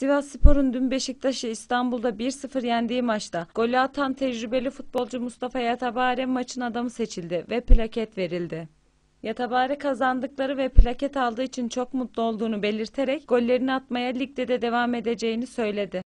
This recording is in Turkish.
Sivas Spor'un dün Beşiktaş'ı İstanbul'da 1-0 yendiği maçta golü atan tecrübeli futbolcu Mustafa Yatabare maçın adamı seçildi ve plaket verildi. Yatabare kazandıkları ve plaket aldığı için çok mutlu olduğunu belirterek gollerini atmaya ligde de devam edeceğini söyledi.